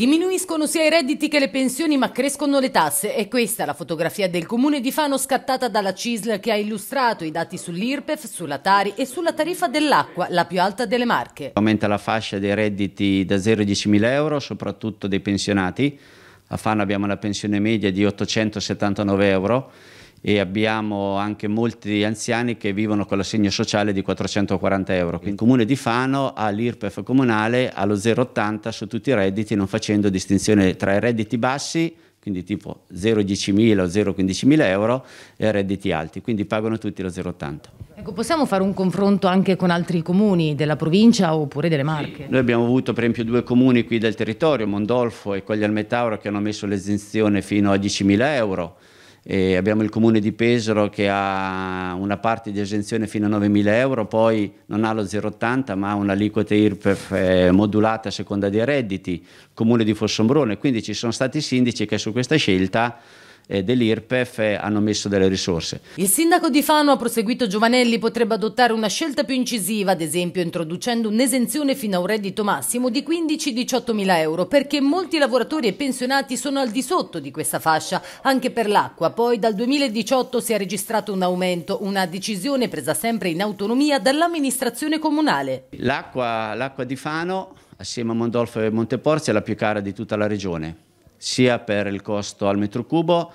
Diminuiscono sia i redditi che le pensioni, ma crescono le tasse. È questa la fotografia del comune di Fano scattata dalla CISL che ha illustrato i dati sull'IRPEF, sulla Tari e sulla tariffa dell'acqua, la più alta delle Marche. Aumenta la fascia dei redditi da 0 a 10.000 euro, soprattutto dei pensionati. A Fano abbiamo una pensione media di 879 euro e abbiamo anche molti anziani che vivono con l'assegno sociale di 440 euro. Il comune di Fano ha l'IRPEF comunale allo 0,80 su tutti i redditi non facendo distinzione tra i redditi bassi quindi tipo 0,10.000 o 0,15.000 euro e redditi alti, quindi pagano tutti lo 0,80. Ecco, possiamo fare un confronto anche con altri comuni della provincia oppure delle Marche? Sì. Noi abbiamo avuto per esempio due comuni qui del territorio, Mondolfo e Coglialmetauro, che hanno messo l'esenzione fino a 10.000 euro, e abbiamo il comune di Pesaro che ha una parte di esenzione fino a 9.000 euro, poi non ha lo 0,80 ma ha un'aliquota IRPEF eh, modulata a seconda dei redditi, comune di Fossombrone, quindi ci sono stati sindaci che su questa scelta eh, dell'IRPEF eh, hanno messo delle risorse. Il sindaco di Fano ha proseguito Giovanelli potrebbe adottare una scelta più incisiva, ad esempio introducendo un'esenzione fino a un reddito massimo di 15-18 mila euro, perché molti lavoratori e pensionati sono al di sotto di questa fascia, anche per l'acqua. Poi dal 2018 si è registrato un aumento, una decisione presa sempre in autonomia dall'amministrazione comunale. L'acqua di Fano, assieme a Mondolfo e Monteporzi, è la più cara di tutta la regione sia per il costo al metro cubo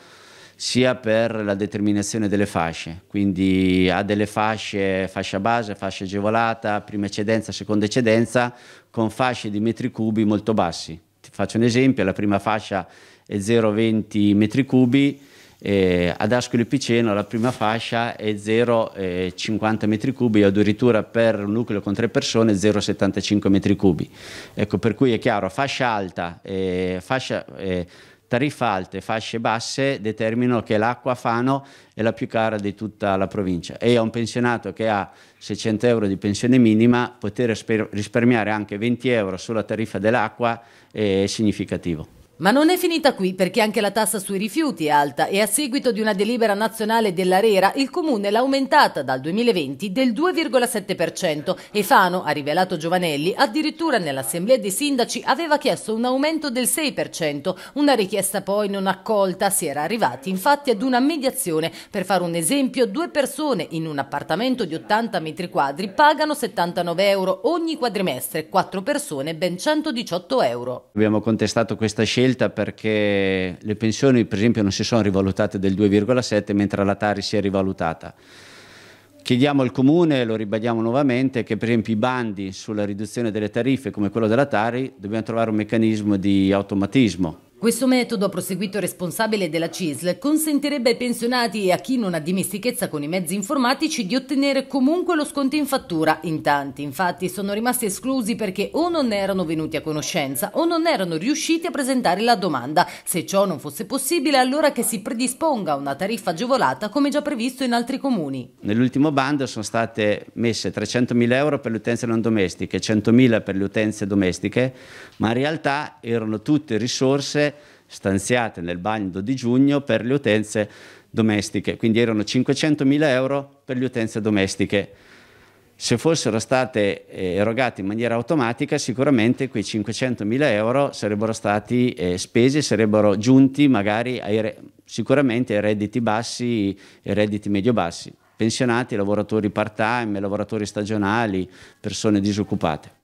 sia per la determinazione delle fasce, quindi ha delle fasce, fascia base, fascia agevolata, prima eccedenza, seconda eccedenza, con fasce di metri cubi molto bassi. Ti faccio un esempio, la prima fascia è 0,20 metri cubi, eh, ad Ascoli Piceno la prima fascia è 0,50 eh, metri cubi, addirittura per un nucleo con tre persone 0,75 metri cubi. Ecco, per cui è chiaro, fascia alta, eh, fascia, eh, tariffe alte, fasce basse determinano che l'acqua Fano è la più cara di tutta la provincia e a un pensionato che ha 600 euro di pensione minima poter risparmiare anche 20 euro sulla tariffa dell'acqua è significativo. Ma non è finita qui perché anche la tassa sui rifiuti è alta e a seguito di una delibera nazionale dell'Arera il comune l'ha aumentata dal 2020 del 2,7% e Fano, ha rivelato Giovanelli, addirittura nell'assemblea dei sindaci aveva chiesto un aumento del 6%, una richiesta poi non accolta, si era arrivati infatti ad una mediazione. Per fare un esempio, due persone in un appartamento di 80 metri quadri pagano 79 euro ogni quadrimestre, quattro persone ben 118 euro. Abbiamo contestato questa scelta scelta perché le pensioni per esempio non si sono rivalutate del 2,7 mentre la Tari si è rivalutata. Chiediamo al Comune, lo ribadiamo nuovamente, che per esempio i bandi sulla riduzione delle tariffe come quello della Tari dobbiamo trovare un meccanismo di automatismo questo metodo, proseguito responsabile della CISL, consentirebbe ai pensionati e a chi non ha dimestichezza con i mezzi informatici di ottenere comunque lo sconto in fattura. In tanti, infatti, sono rimasti esclusi perché o non erano venuti a conoscenza o non erano riusciti a presentare la domanda. Se ciò non fosse possibile, allora che si predisponga una tariffa agevolata come già previsto in altri comuni. Nell'ultimo bando sono state messe 300.000 euro per le utenze non domestiche, 100.000 per le utenze domestiche, ma in realtà erano tutte risorse stanziate nel bando di giugno per le utenze domestiche, quindi erano 500.000 euro per le utenze domestiche. Se fossero state eh, erogate in maniera automatica, sicuramente quei 500.000 euro sarebbero stati eh, spesi, sarebbero giunti magari ai sicuramente ai redditi bassi, e redditi medio-bassi, pensionati, lavoratori part-time, lavoratori stagionali, persone disoccupate.